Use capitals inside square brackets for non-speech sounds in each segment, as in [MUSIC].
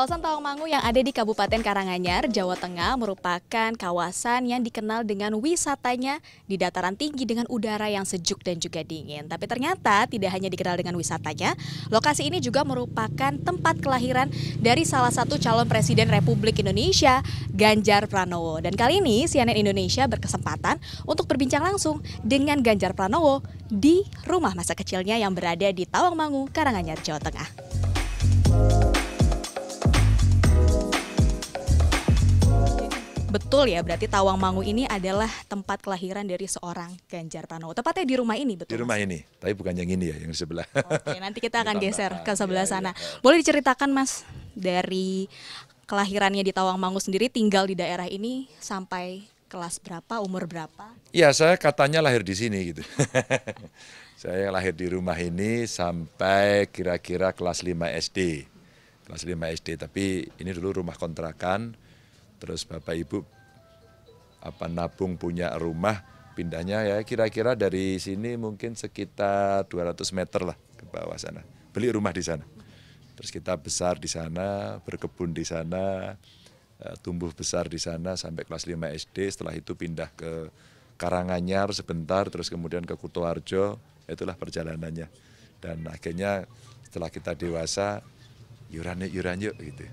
Kawasan Tawangmangu yang ada di Kabupaten Karanganyar, Jawa Tengah merupakan kawasan yang dikenal dengan wisatanya di dataran tinggi dengan udara yang sejuk dan juga dingin. Tapi ternyata tidak hanya dikenal dengan wisatanya, lokasi ini juga merupakan tempat kelahiran dari salah satu calon presiden Republik Indonesia, Ganjar Pranowo. Dan kali ini CNN Indonesia berkesempatan untuk berbincang langsung dengan Ganjar Pranowo di rumah masa kecilnya yang berada di Tawangmangu, Karanganyar, Jawa Tengah. Betul ya, berarti Tawangmangu ini adalah tempat kelahiran dari seorang Ganjar Pranowo. Tepatnya di rumah ini, betul? Di rumah mas? ini, tapi bukan yang ini ya, yang di sebelah. Oke, nanti kita akan geser ke sebelah ya, sana. Ya. Boleh diceritakan Mas dari kelahirannya di Tawangmangu sendiri tinggal di daerah ini sampai kelas berapa, umur berapa? Iya, saya katanya lahir di sini gitu. [LAUGHS] saya lahir di rumah ini sampai kira-kira kelas 5 SD. Kelas 5 SD, tapi ini dulu rumah kontrakan terus Bapak Ibu apa nabung punya rumah pindahnya ya kira-kira dari sini mungkin sekitar 200 meter lah ke bawah sana. Beli rumah di sana. Terus kita besar di sana, berkebun di sana, eh, tumbuh besar di sana sampai kelas 5 SD, setelah itu pindah ke Karanganyar sebentar, terus kemudian ke Kutoarjo, itulah perjalanannya. Dan akhirnya setelah kita dewasa, yuran yuk, yuran yuk gitu,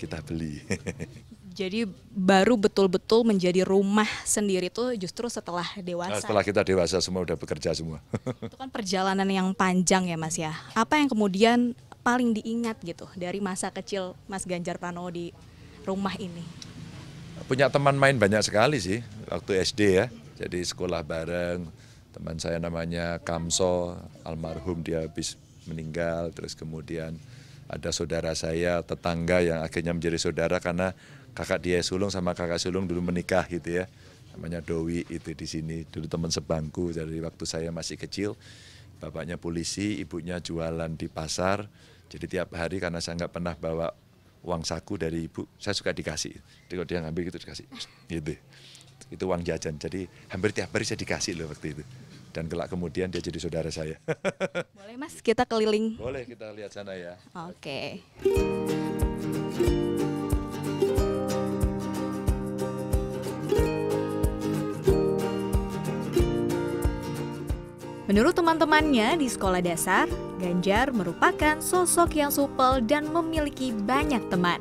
kita beli. [LAUGHS] Jadi baru betul-betul menjadi rumah sendiri itu justru setelah dewasa. Nah, setelah kita dewasa semua udah bekerja semua. Itu kan perjalanan yang panjang ya Mas ya. Apa yang kemudian paling diingat gitu dari masa kecil Mas Ganjar Pranowo di rumah ini? Punya teman main banyak sekali sih waktu SD ya. Jadi sekolah bareng, teman saya namanya Kamso, almarhum dia habis meninggal, terus kemudian ada saudara saya, tetangga yang akhirnya menjadi saudara karena kakak dia sulung sama kakak sulung dulu menikah gitu ya namanya Dowi itu di sini dulu teman sebangku dari waktu saya masih kecil bapaknya polisi ibunya jualan di pasar jadi tiap hari karena saya nggak pernah bawa uang saku dari ibu saya suka dikasih jadi kalau dia ngambil gitu dikasih gitu itu uang jajan jadi hampir tiap hari saya dikasih loh waktu itu dan kelak kemudian dia jadi saudara saya boleh mas kita keliling boleh kita lihat sana ya oke okay. Menurut teman-temannya di sekolah dasar, Ganjar merupakan sosok yang supel dan memiliki banyak teman.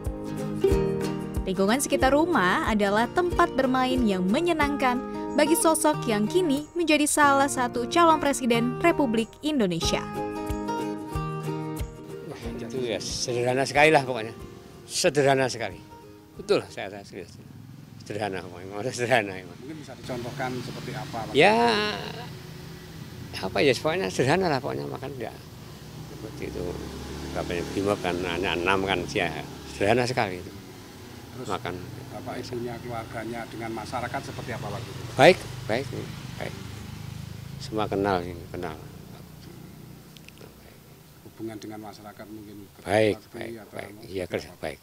Lingkungan sekitar rumah adalah tempat bermain yang menyenangkan bagi sosok yang kini menjadi salah satu calon presiden Republik Indonesia. itu ya sederhana sekali lah pokoknya. Sederhana sekali. Betul, saya rasa sederhana. Sederhana, pokoknya. [LAUGHS] sederhana. Mungkin bisa dicontohkan seperti apa? Ya, apa ya pokoknya sederhana lah pokoknya makan enggak seperti itu bapaknya lima kan hanya enam kan ya sederhana sekali itu Terus makan bapak ibunya keluarganya dengan masyarakat seperti apa waktu itu baik baik baik semua kenal ini kenal hubungan dengan masyarakat mungkin baik baik baik iya kerja baik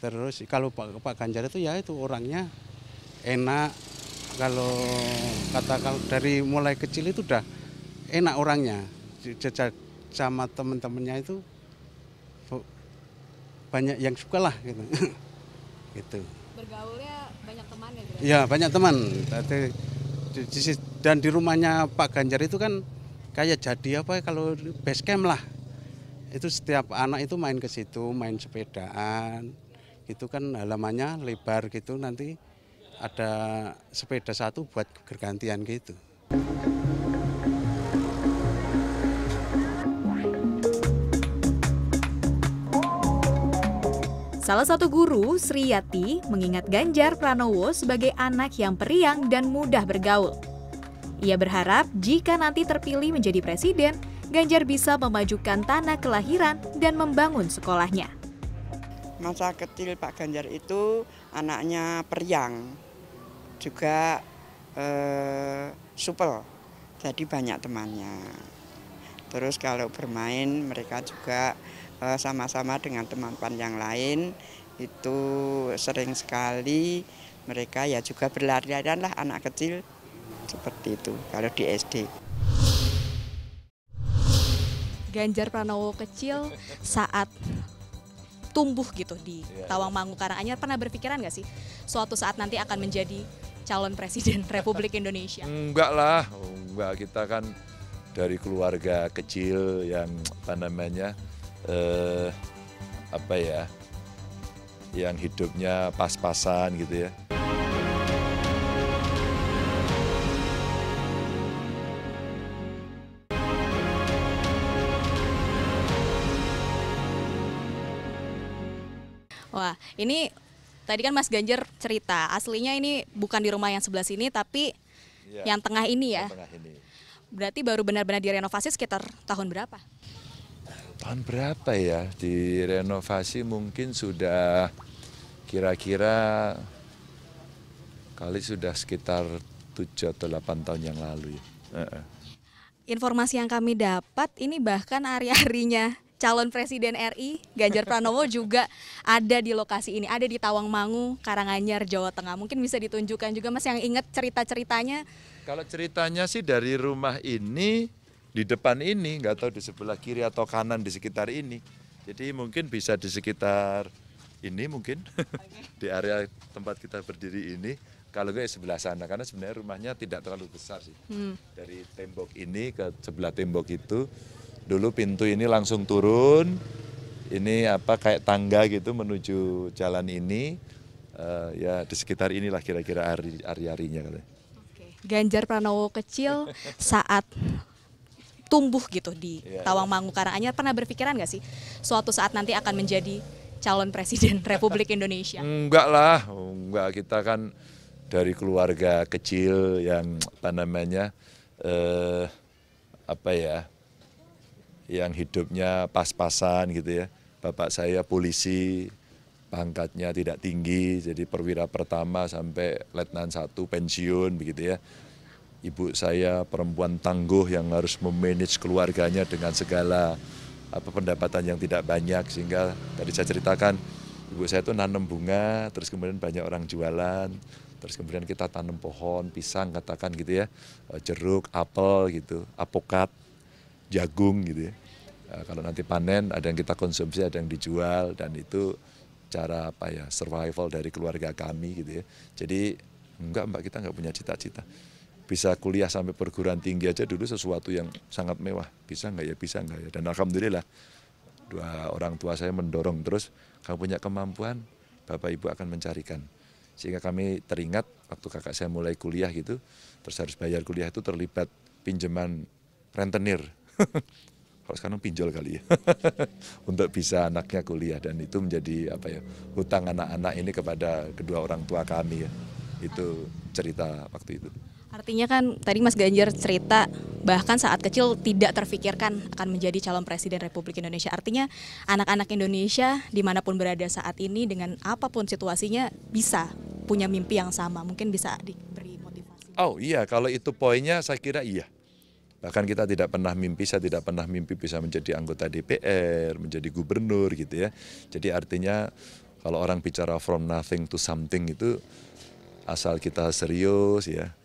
terus kalau Pak, Pak Ganjar itu ya itu orangnya enak kalau katakan dari mulai kecil itu udah enak orangnya sama temen-temennya itu banyak yang suka lah gitu. [LAUGHS] gitu. Bergaulnya banyak teman ya? Iya banyak teman. Dan di rumahnya Pak Ganjar itu kan kayak jadi apa kalau base camp lah. Itu setiap anak itu main ke situ, main sepedaan. Itu kan halamannya lebar gitu nanti ada sepeda satu buat bergantian gitu. Salah satu guru, Sri Yati, mengingat Ganjar Pranowo sebagai anak yang periang dan mudah bergaul. Ia berharap jika nanti terpilih menjadi presiden, Ganjar bisa memajukan tanah kelahiran dan membangun sekolahnya. Masa kecil Pak Ganjar itu anaknya periang, juga eh, supel, jadi banyak temannya. Terus kalau bermain mereka juga Eh, sama-sama dengan teman-teman yang lain itu sering sekali mereka ya juga berlarian lah anak kecil seperti itu kalau di SD. Ganjar Pranowo kecil saat tumbuh gitu di iya, iya. Tawangmangu Karanganyar pernah berpikiran nggak sih suatu saat nanti akan menjadi calon presiden [LAUGHS] Republik Indonesia? Enggak lah, oh, enggak kita kan dari keluarga kecil yang apa namanya eh, apa ya yang hidupnya pas-pasan gitu ya. Wah, ini tadi kan Mas Ganjar cerita aslinya ini bukan di rumah yang sebelah sini tapi ya, yang tengah ini ya. tengah ini. Berarti baru benar-benar direnovasi sekitar tahun berapa? tahun berapa ya direnovasi mungkin sudah kira-kira kali sudah sekitar 7 atau 8 tahun yang lalu ya. Informasi yang kami dapat ini bahkan hari-harinya calon presiden RI Ganjar Pranowo juga ada di lokasi ini, ada di Tawangmangu, Karanganyar, Jawa Tengah. Mungkin bisa ditunjukkan juga Mas yang ingat cerita-ceritanya. Kalau ceritanya sih dari rumah ini di depan ini, nggak tahu di sebelah kiri atau kanan di sekitar ini. Jadi mungkin bisa di sekitar ini mungkin [LAUGHS] di area tempat kita berdiri ini. Kalau nggak ya sebelah sana, karena sebenarnya rumahnya tidak terlalu besar sih. Hmm. Dari tembok ini ke sebelah tembok itu, dulu pintu ini langsung turun. Ini apa kayak tangga gitu menuju jalan ini. Uh, ya di sekitar inilah kira-kira hari-harinya Ganjar Pranowo kecil [LAUGHS] saat tumbuh gitu di yeah, iya. Tawangmangu yeah. Karanganyar pernah berpikiran gak sih suatu saat nanti akan menjadi calon presiden [LAUGHS] Republik Indonesia? Enggak lah, enggak kita kan dari keluarga kecil yang apa namanya eh, apa ya yang hidupnya pas-pasan gitu ya. Bapak saya polisi, pangkatnya tidak tinggi, jadi perwira pertama sampai letnan satu pensiun begitu ya ibu saya perempuan tangguh yang harus memanage keluarganya dengan segala apa pendapatan yang tidak banyak sehingga tadi saya ceritakan ibu saya itu nanam bunga terus kemudian banyak orang jualan terus kemudian kita tanam pohon pisang katakan gitu ya eh, jeruk apel gitu apokat jagung gitu ya eh, kalau nanti panen ada yang kita konsumsi ada yang dijual dan itu cara apa ya survival dari keluarga kami gitu ya jadi enggak mbak kita enggak punya cita-cita bisa kuliah sampai perguruan tinggi aja dulu sesuatu yang sangat mewah. Bisa nggak ya? Bisa nggak ya? Dan alhamdulillah dua orang tua saya mendorong terus kamu punya kemampuan, bapak ibu akan mencarikan. Sehingga kami teringat waktu kakak saya mulai kuliah gitu, terus harus bayar kuliah itu terlibat pinjaman rentenir. [LAUGHS] Kalau sekarang pinjol kali ya. [LAUGHS] Untuk bisa anaknya kuliah dan itu menjadi apa ya? hutang anak-anak ini kepada kedua orang tua kami ya. Itu cerita waktu itu. Artinya kan tadi Mas Ganjar cerita bahkan saat kecil tidak terfikirkan akan menjadi calon presiden Republik Indonesia. Artinya anak-anak Indonesia dimanapun berada saat ini dengan apapun situasinya bisa punya mimpi yang sama. Mungkin bisa diberi motivasi. Oh iya kalau itu poinnya saya kira iya. Bahkan kita tidak pernah mimpi, saya tidak pernah mimpi bisa menjadi anggota DPR, menjadi gubernur gitu ya. Jadi artinya kalau orang bicara from nothing to something itu asal kita serius ya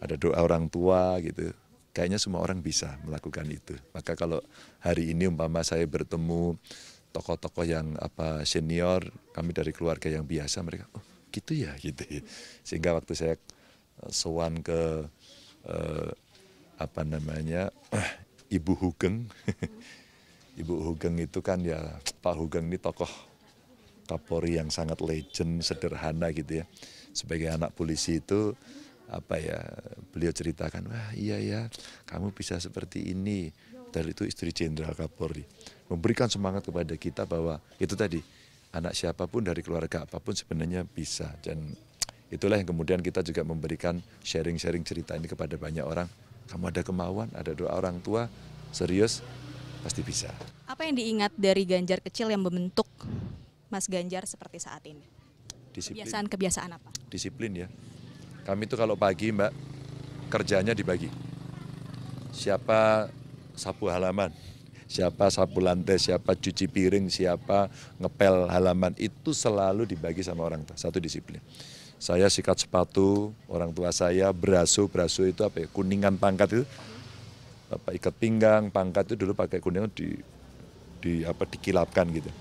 ada doa orang tua gitu. Kayaknya semua orang bisa melakukan itu. Maka kalau hari ini umpama saya bertemu tokoh-tokoh yang apa senior, kami dari keluarga yang biasa mereka, oh gitu ya gitu. Sehingga waktu saya eh, sowan ke eh, apa namanya [CLEARS THROAT] Ibu Hugeng, [LAUGHS] Ibu Hugeng itu kan ya Pak Hugeng ini tokoh Kapolri yang sangat legend, sederhana gitu ya. Sebagai anak polisi itu apa ya beliau ceritakan wah iya ya kamu bisa seperti ini dan itu istri Jenderal Kapolri memberikan semangat kepada kita bahwa itu tadi anak siapapun dari keluarga apapun sebenarnya bisa dan itulah yang kemudian kita juga memberikan sharing-sharing cerita ini kepada banyak orang kamu ada kemauan ada doa orang tua serius pasti bisa apa yang diingat dari Ganjar kecil yang membentuk Mas Ganjar seperti saat ini kebiasaan kebiasaan apa disiplin ya kami itu kalau pagi mbak, kerjanya dibagi. Siapa sapu halaman, siapa sapu lantai, siapa cuci piring, siapa ngepel halaman, itu selalu dibagi sama orang tua, satu disiplin. Saya sikat sepatu, orang tua saya berasu, berasu itu apa ya, kuningan pangkat itu, apa ikat pinggang, pangkat itu dulu pakai kuningan di, di apa dikilapkan gitu.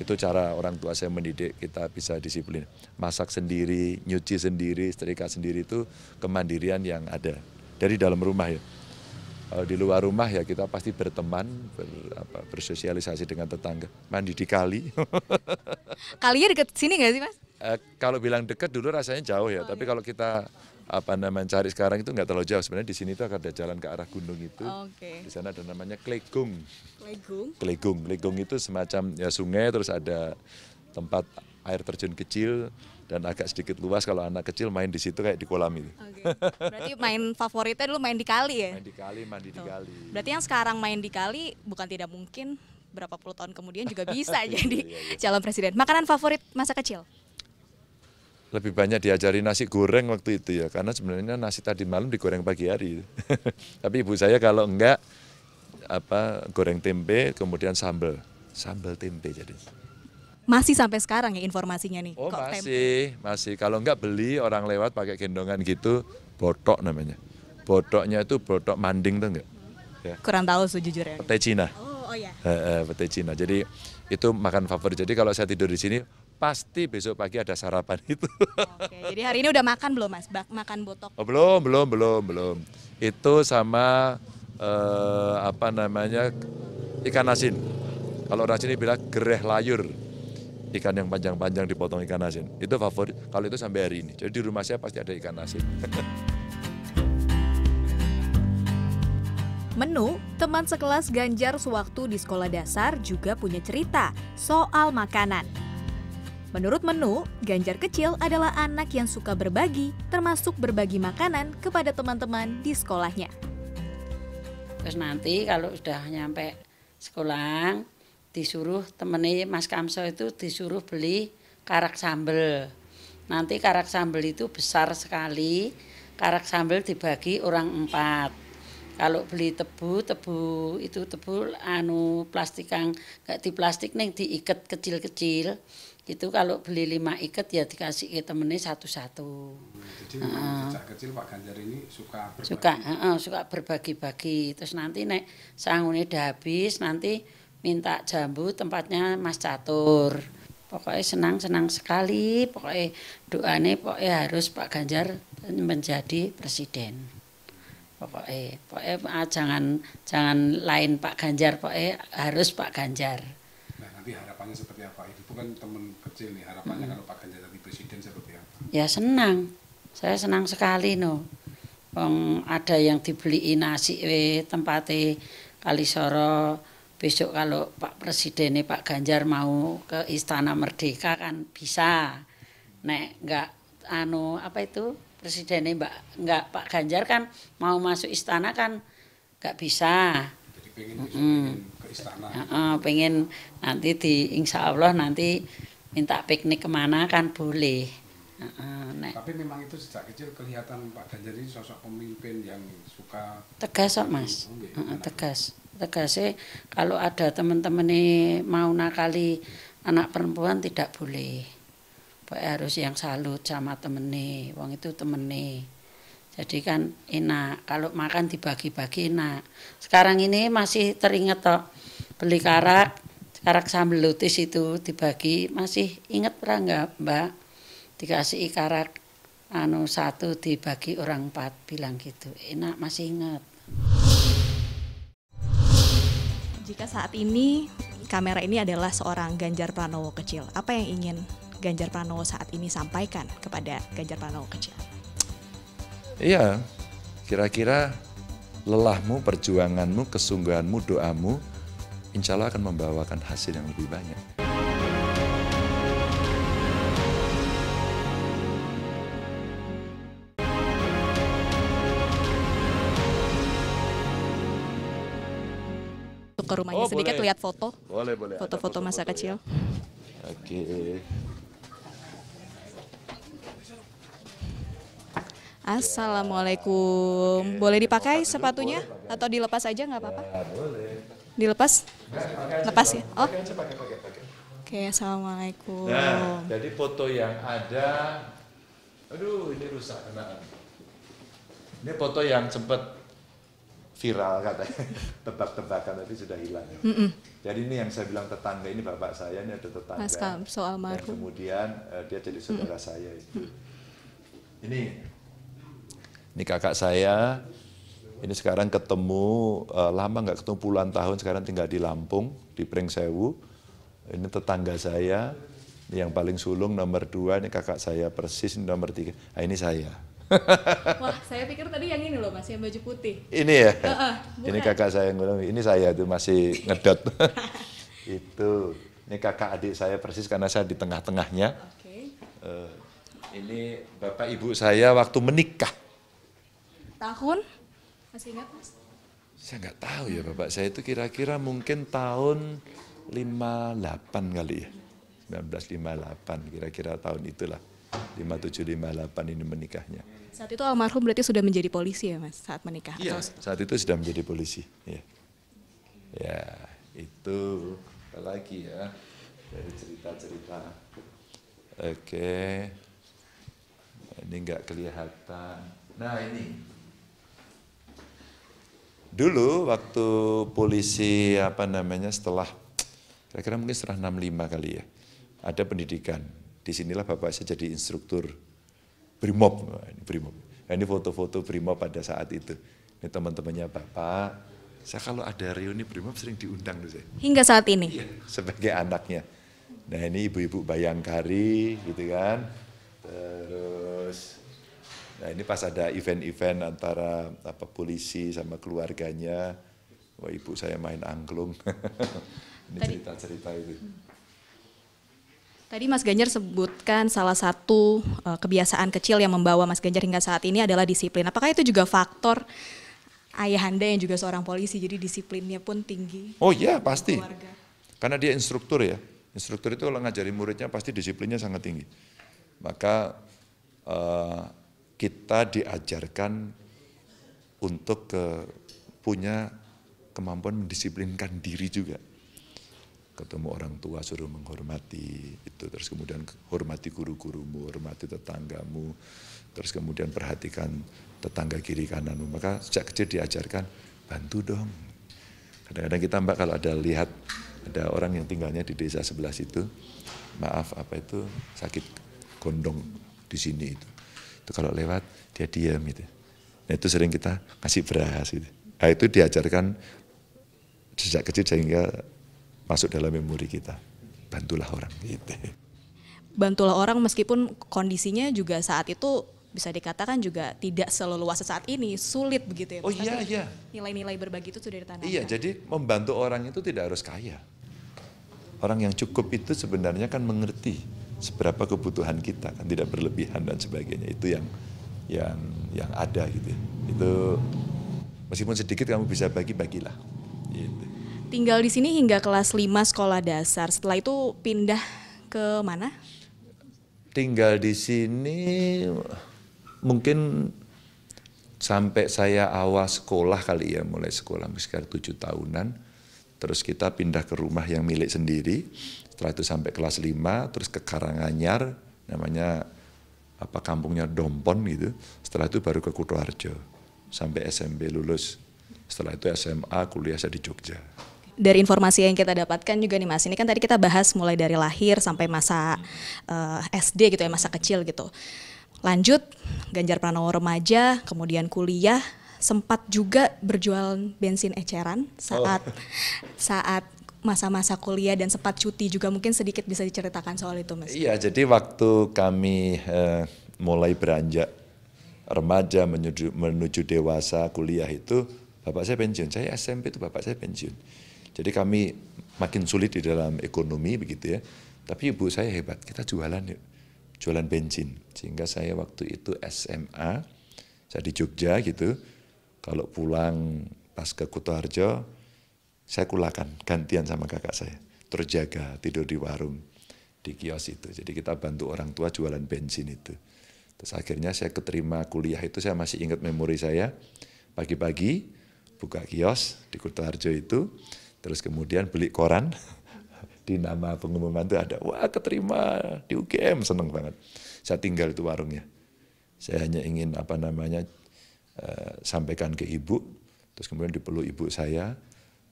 Itu cara orang tua saya mendidik kita bisa disiplin. Masak sendiri, nyuci sendiri, setrika sendiri itu kemandirian yang ada dari dalam rumah ya. Di luar rumah ya kita pasti berteman, ber, apa, bersosialisasi dengan tetangga, mandi di kali. [LAUGHS] Kalinya dekat sini nggak sih mas? Eh, kalau bilang dekat dulu rasanya jauh ya, oh, tapi iya. kalau kita apa namanya cari sekarang itu nggak terlalu jauh sebenarnya di sini itu ada jalan ke arah gunung itu okay. di sana ada namanya klegung klegung klegung klegung itu semacam ya sungai terus ada tempat air terjun kecil dan agak sedikit luas kalau anak kecil main di situ kayak di kolam itu. Okay. Berarti main favoritnya dulu main di kali ya? Main di kali, mandi Tuh. di kali. Berarti yang sekarang main di kali bukan tidak mungkin berapa puluh tahun kemudian juga bisa [LAUGHS] iya, jadi iya, iya, calon presiden. Makanan favorit masa kecil? lebih banyak diajari nasi goreng waktu itu ya karena sebenarnya nasi tadi malam digoreng pagi hari [LAUGHS] tapi ibu saya kalau enggak apa goreng tempe kemudian sambel, sambel tempe jadi masih sampai sekarang ya informasinya nih oh kok masih tempe. masih kalau enggak beli orang lewat pakai gendongan gitu botok namanya botoknya itu botok manding tuh enggak ya. kurang tahu sejujurnya pete Cina oh, oh ya. Eh, Cina jadi itu makan favorit jadi kalau saya tidur di sini pasti besok pagi ada sarapan [LAUGHS] itu. Oke, jadi hari ini udah makan belum Mas? Bak makan botok? Oh, belum, belum, belum, belum. Itu sama eh, apa namanya ikan asin. Kalau orang sini bilang gereh layur. Ikan yang panjang-panjang dipotong ikan asin. Itu favorit. Kalau itu sampai hari ini. Jadi di rumah saya pasti ada ikan asin. [LAUGHS] Menu, teman sekelas Ganjar sewaktu di sekolah dasar juga punya cerita soal makanan. Menurut menu, Ganjar kecil adalah anak yang suka berbagi, termasuk berbagi makanan kepada teman-teman di sekolahnya. Terus nanti kalau sudah nyampe sekolah, disuruh temennya Mas Kamso itu disuruh beli karak sambel. Nanti karak sambel itu besar sekali, karak sambel dibagi orang empat kalau beli tebu tebu itu tebu anu plastik kang gak di plastik neng diikat kecil-kecil itu kalau beli lima ikat ya dikasih ke temennya satu-satu. jadi uh, sejak kecil Pak Ganjar ini suka berbagi. Suka, uh, suka berbagi-bagi. Terus nanti nek sangunnya udah habis nanti minta jambu tempatnya Mas Catur. Pokoknya senang-senang sekali. Pokoknya doanya pokoknya harus Pak Ganjar menjadi presiden pokoknya pokoknya ah, jangan jangan lain Pak Ganjar e harus Pak Ganjar nah nanti harapannya seperti apa ibu kan teman kecil nih harapannya hmm. kalau Pak Ganjar jadi presiden seperti apa ya senang saya senang sekali no Wong ada yang dibeliin nasi we tempatnya Kalisoro besok kalau Pak Presiden Pak Ganjar mau ke Istana Merdeka kan bisa nek nggak anu apa itu presidennya Mbak nggak Pak Ganjar kan mau masuk istana kan nggak bisa. Jadi pengen, mm -hmm. ke istana. Uh -uh, pengen nanti di Insya Allah nanti minta piknik kemana kan boleh. Uh -uh, nek. Tapi memang itu sejak kecil kelihatan Pak Ganjar ini sosok pemimpin yang suka tegas kok Mas. uh -uh, tegas. sih. kalau ada teman-teman mau nakali anak perempuan tidak boleh. Pak harus yang salut sama temene, wong itu temene. Jadi kan enak, kalau makan dibagi-bagi enak. Sekarang ini masih teringat toh, beli karak, karak sambal lutis itu dibagi, masih inget pernah enggak mbak? Dikasih karak anu satu dibagi orang empat bilang gitu enak masih ingat jika saat ini kamera ini adalah seorang Ganjar Pranowo kecil apa yang ingin Ganjar Pranowo saat ini sampaikan kepada Ganjar Pranowo kecil? Iya, kira-kira lelahmu, perjuanganmu, kesungguhanmu, doamu, insya Allah akan membawakan hasil yang lebih banyak. ke rumahnya oh, sedikit boleh. lihat foto. Boleh, boleh. Foto-foto masa boleh. kecil. Oke. Okay. Assalamualaikum. Boleh dipakai sepatunya atau dilepas aja nggak apa-apa? Dilepas? Lepas ya. Oh. Oke, assalamualaikum. Nah, jadi foto yang ada, aduh ini rusak kenaan. Ini foto yang sempat viral katanya, [LAUGHS] tebak-tebakan tapi sudah hilang. Mm -mm. Jadi ini yang saya bilang tetangga ini bapak saya ini ada tetangga. Mas Kam, soal Dan Kemudian uh, dia jadi saudara mm -mm. saya itu. Ini ini kakak saya, ini sekarang ketemu, eh, lama nggak ketemu puluhan tahun, sekarang tinggal di Lampung, di Pringsewu. Ini tetangga saya, ini yang paling sulung nomor dua, ini kakak saya persis, ini nomor tiga. Nah, ini saya. [LAUGHS] Wah, saya pikir tadi yang ini loh mas, yang baju putih. Ini ya? Uh, uh, ini kakak saya yang ngomong. ini saya itu masih ngedot. [LAUGHS] itu, ini kakak adik saya persis karena saya di tengah-tengahnya. Okay. Uh, eh, ini bapak ibu saya waktu menikah tahun? Masih ingat mas? Saya nggak tahu ya Bapak, saya itu kira-kira mungkin tahun 58 kali ya. 1958 kira-kira tahun itulah 5758 ini menikahnya. Saat itu almarhum berarti sudah menjadi polisi ya mas saat menikah? Iya atau... saat itu sudah menjadi polisi ya. Ya itu lagi ya dari cerita-cerita. Oke. Ini nggak kelihatan. Nah ini Dulu waktu polisi apa namanya setelah kira-kira mungkin setelah 65 kali ya. Ada pendidikan. Di sinilah bapak saya jadi instruktur brimob. Ini brimob. Nah, ini foto-foto brimob pada saat itu. Ini teman-temannya bapak. Saya kalau ada reuni brimob sering diundang tuh saya. Hingga saat ini. Iya, sebagai anaknya. Nah ini ibu-ibu bayangkari gitu kan. Terus Nah ini pas ada event-event antara apa polisi sama keluarganya, wah ibu saya main angklung. [LAUGHS] ini cerita-cerita itu. Tadi Mas Ganjar sebutkan salah satu uh, kebiasaan kecil yang membawa Mas Ganjar hingga saat ini adalah disiplin. Apakah itu juga faktor ayah Anda yang juga seorang polisi, jadi disiplinnya pun tinggi? Oh iya pasti, keluarga. karena dia instruktur ya. Instruktur itu kalau ngajari muridnya pasti disiplinnya sangat tinggi. Maka uh, kita diajarkan untuk ke, punya kemampuan mendisiplinkan diri juga. Ketemu orang tua suruh menghormati itu, terus kemudian hormati guru-gurumu, hormati tetanggamu, terus kemudian perhatikan tetangga kiri kananmu. Maka sejak kecil diajarkan bantu dong. Kadang-kadang kita mbak kalau ada lihat ada orang yang tinggalnya di desa sebelah situ, maaf apa itu sakit gondong di sini itu itu kalau lewat dia diam gitu. Nah, itu sering kita kasih beras gitu. Nah, itu diajarkan sejak kecil sehingga masuk dalam memori kita. Bantulah orang gitu. Bantulah orang meskipun kondisinya juga saat itu bisa dikatakan juga tidak seluas saat ini, sulit begitu ya. Oh iya iya. Nilai-nilai berbagi itu sudah ditanamkan. Iya, jadi membantu orang itu tidak harus kaya. Orang yang cukup itu sebenarnya kan mengerti seberapa kebutuhan kita kan tidak berlebihan dan sebagainya itu yang yang yang ada gitu ya. itu meskipun sedikit kamu bisa bagi bagilah gitu. tinggal di sini hingga kelas 5 sekolah dasar setelah itu pindah ke mana tinggal di sini mungkin sampai saya awal sekolah kali ya mulai sekolah sekitar tujuh tahunan terus kita pindah ke rumah yang milik sendiri setelah itu sampai kelas 5, terus ke Karanganyar, namanya apa kampungnya Dompon gitu. Setelah itu baru ke Kutoarjo, sampai SMP lulus. Setelah itu SMA, kuliah saya di Jogja dari informasi yang kita dapatkan juga nih Mas, ini kan tadi kita bahas mulai dari lahir sampai masa uh, eh, SD gitu ya, masa kecil gitu. Lanjut Ganjar Pranowo remaja, kemudian kuliah, sempat juga berjualan bensin eceran saat oh. saat masa-masa kuliah dan sempat cuti juga mungkin sedikit bisa diceritakan soal itu mas. Iya jadi waktu kami eh, mulai beranjak remaja menuju, menuju dewasa kuliah itu bapak saya pensiun saya SMP itu bapak saya pensiun jadi kami makin sulit di dalam ekonomi begitu ya tapi ibu saya hebat kita jualan yuk jualan bensin sehingga saya waktu itu SMA saya di Jogja gitu kalau pulang pas ke Kutoarjo saya kulakan, gantian sama kakak saya. Terjaga, tidur di warung, di kios itu. Jadi kita bantu orang tua jualan bensin itu. Terus akhirnya saya keterima kuliah itu, saya masih ingat memori saya. Pagi-pagi buka kios di Kutoarjo itu, terus kemudian beli koran, [LAUGHS] di nama pengumuman itu ada, wah keterima di UGM, seneng banget. Saya tinggal itu warungnya. Saya hanya ingin apa namanya, uh, sampaikan ke ibu, terus kemudian dipeluk ibu saya,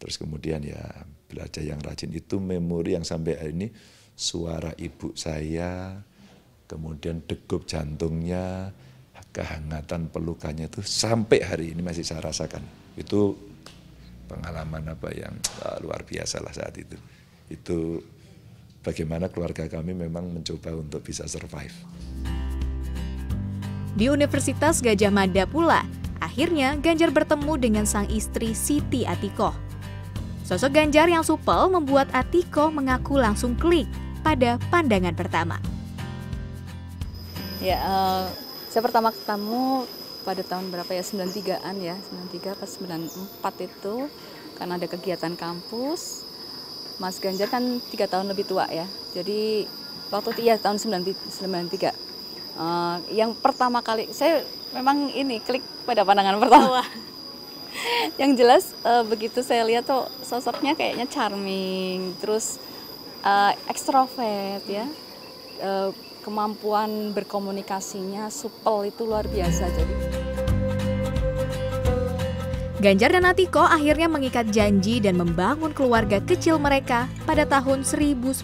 Terus kemudian ya belajar yang rajin itu memori yang sampai hari ini suara ibu saya, kemudian degup jantungnya, kehangatan pelukannya itu sampai hari ini masih saya rasakan. Itu pengalaman apa yang uh, luar biasa lah saat itu. Itu bagaimana keluarga kami memang mencoba untuk bisa survive. Di Universitas Gajah Mada pula, akhirnya Ganjar bertemu dengan sang istri Siti Atikoh Sosok Ganjar yang supel membuat Atiko mengaku langsung klik pada pandangan pertama. Ya, uh, saya pertama ketemu pada tahun berapa ya 93-an ya 93 pas 94 itu karena ada kegiatan kampus Mas Ganjar kan tiga tahun lebih tua ya jadi waktu itu ya tahun 93 uh, eh, yang pertama kali saya memang ini klik pada pandangan pertama [LAUGHS] yang jelas uh, begitu saya lihat tuh sosoknya kayaknya charming, terus uh, ekstrovert ya, uh, kemampuan berkomunikasinya supel itu luar biasa jadi. Ganjar dan Atiko akhirnya mengikat janji dan membangun keluarga kecil mereka pada tahun 1999.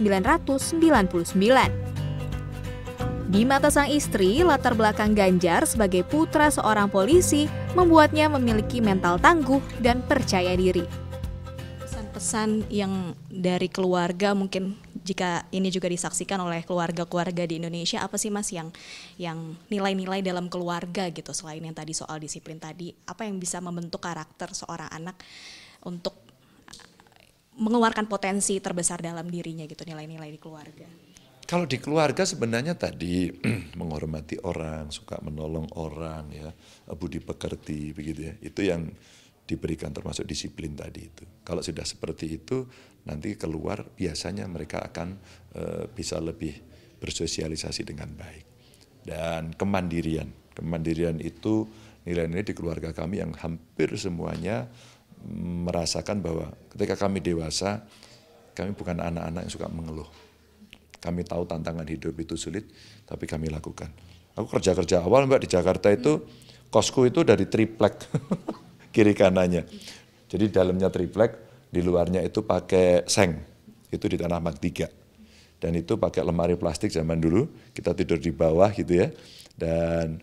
Di mata sang istri, latar belakang Ganjar sebagai putra seorang polisi membuatnya memiliki mental tangguh dan percaya diri. Pesan-pesan yang dari keluarga mungkin jika ini juga disaksikan oleh keluarga-keluarga di Indonesia, apa sih Mas yang yang nilai-nilai dalam keluarga gitu selain yang tadi soal disiplin tadi, apa yang bisa membentuk karakter seorang anak untuk mengeluarkan potensi terbesar dalam dirinya gitu nilai-nilai di keluarga? Kalau di keluarga sebenarnya tadi [CLEARS THROAT] menghormati orang, suka menolong orang ya, eh, budi pekerti begitu ya. Itu yang diberikan termasuk disiplin tadi itu. Kalau sudah seperti itu nanti keluar biasanya mereka akan e, bisa lebih bersosialisasi dengan baik. Dan kemandirian. Kemandirian itu nilai-nilai di keluarga kami yang hampir semuanya mm, merasakan bahwa ketika kami dewasa kami bukan anak-anak yang suka mengeluh kami tahu tantangan hidup itu sulit, tapi kami lakukan. Aku kerja-kerja awal Mbak di Jakarta itu kosku itu dari triplek [LAUGHS] kiri kanannya. Jadi dalamnya triplek, di luarnya itu pakai seng. Itu di Tanah Mak tiga. Dan itu pakai lemari plastik zaman dulu, kita tidur di bawah gitu ya. Dan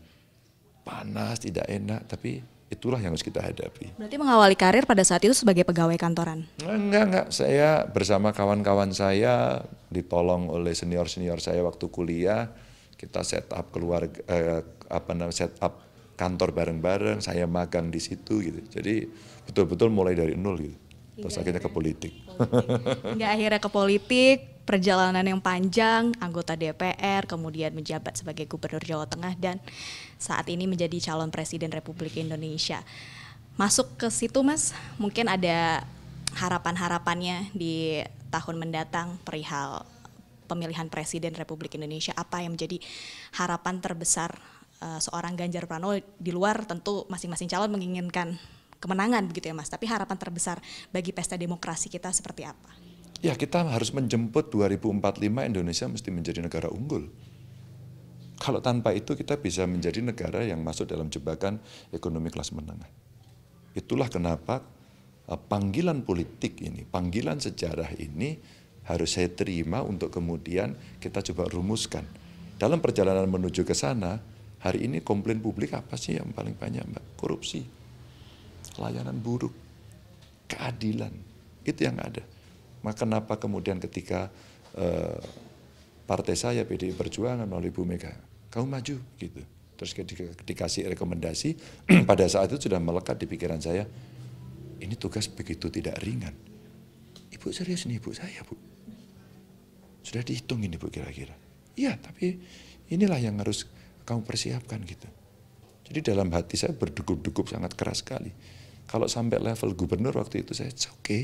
panas, tidak enak, tapi itulah yang harus kita hadapi. Berarti mengawali karir pada saat itu sebagai pegawai kantoran? Enggak, enggak. Saya bersama kawan-kawan saya ditolong oleh senior-senior saya waktu kuliah, kita set up keluarga eh, apa namanya set up kantor bareng-bareng, saya magang di situ gitu. Jadi betul-betul mulai dari nol gitu. Terus akhirnya ke politik. politik. akhirnya ke politik, perjalanan yang panjang, anggota DPR, kemudian menjabat sebagai gubernur Jawa Tengah dan saat ini menjadi calon presiden Republik Indonesia. Masuk ke situ Mas, mungkin ada harapan-harapannya di tahun mendatang perihal pemilihan presiden Republik Indonesia apa yang menjadi harapan terbesar eh, seorang Ganjar Pranowo di luar tentu masing-masing calon menginginkan kemenangan begitu ya Mas tapi harapan terbesar bagi pesta demokrasi kita seperti apa? Ya kita harus menjemput 2045 Indonesia mesti menjadi negara unggul. Kalau tanpa itu kita bisa menjadi negara yang masuk dalam jebakan ekonomi kelas menengah. Itulah kenapa eh, panggilan politik ini, panggilan sejarah ini harus saya terima untuk kemudian kita coba rumuskan. Dalam perjalanan menuju ke sana, hari ini komplain publik apa sih yang paling banyak Mbak? Korupsi, layanan buruk, keadilan, itu yang ada. Maka kenapa kemudian ketika eh, partai saya PDI Perjuangan melalui Bu Mega, kamu maju gitu. Terus dikasih rekomendasi, [CLEARS THROAT] pada saat itu sudah melekat di pikiran saya, ini tugas begitu tidak ringan. Ibu serius nih ibu saya bu. Sudah dihitung ini bu kira-kira. Iya tapi inilah yang harus kamu persiapkan gitu. Jadi dalam hati saya berdukup-dukup sangat keras sekali. Kalau sampai level gubernur waktu itu saya oke okay,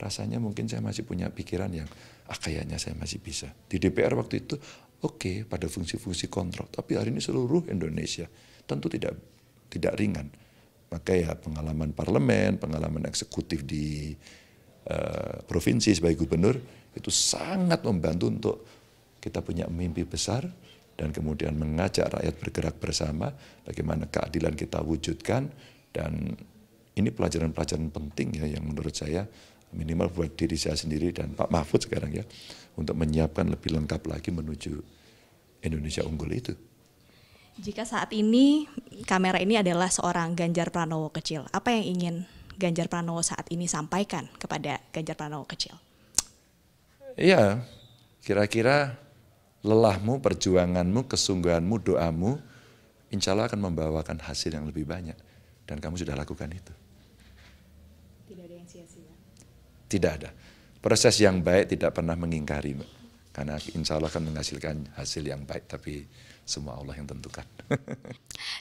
rasanya mungkin saya masih punya pikiran yang ah kayaknya saya masih bisa. Di DPR waktu itu oke okay, pada fungsi-fungsi kontrol, tapi hari ini seluruh Indonesia tentu tidak tidak ringan. Maka ya pengalaman parlemen, pengalaman eksekutif di uh, provinsi sebagai gubernur itu sangat membantu untuk kita punya mimpi besar dan kemudian mengajak rakyat bergerak bersama bagaimana keadilan kita wujudkan dan ini pelajaran-pelajaran penting ya yang menurut saya minimal buat diri saya sendiri dan Pak Mahfud sekarang ya untuk menyiapkan lebih lengkap lagi menuju Indonesia unggul itu. Jika saat ini kamera ini adalah seorang Ganjar Pranowo kecil, apa yang ingin Ganjar Pranowo saat ini sampaikan kepada Ganjar Pranowo kecil? Iya, kira-kira lelahmu, perjuanganmu, kesungguhanmu, doamu, insya Allah akan membawakan hasil yang lebih banyak. Dan kamu sudah lakukan itu. Tidak ada. Proses yang baik tidak pernah mengingkari, Mbak. Karena insya Allah akan menghasilkan hasil yang baik, tapi semua Allah yang tentukan. [LAUGHS]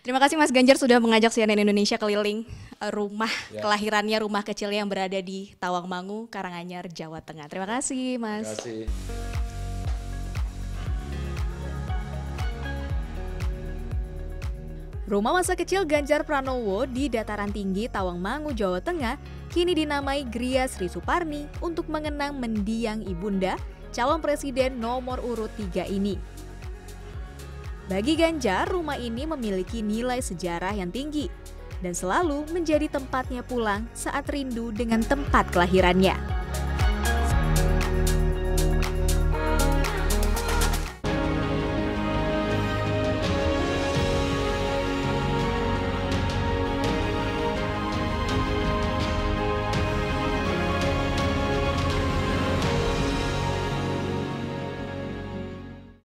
Terima kasih Mas Ganjar sudah mengajak CNN Indonesia keliling eh, rumah ya. kelahirannya, rumah kecilnya yang berada di Tawangmangu, Karanganyar, Jawa Tengah. Terima kasih Mas. Terima kasih. Rumah masa kecil Ganjar Pranowo di dataran tinggi Tawangmangu, Jawa Tengah kini dinamai Gria Sri Suparni untuk mengenang mendiang ibunda calon presiden nomor urut tiga ini. Bagi Ganjar, rumah ini memiliki nilai sejarah yang tinggi dan selalu menjadi tempatnya pulang saat rindu dengan tempat kelahirannya.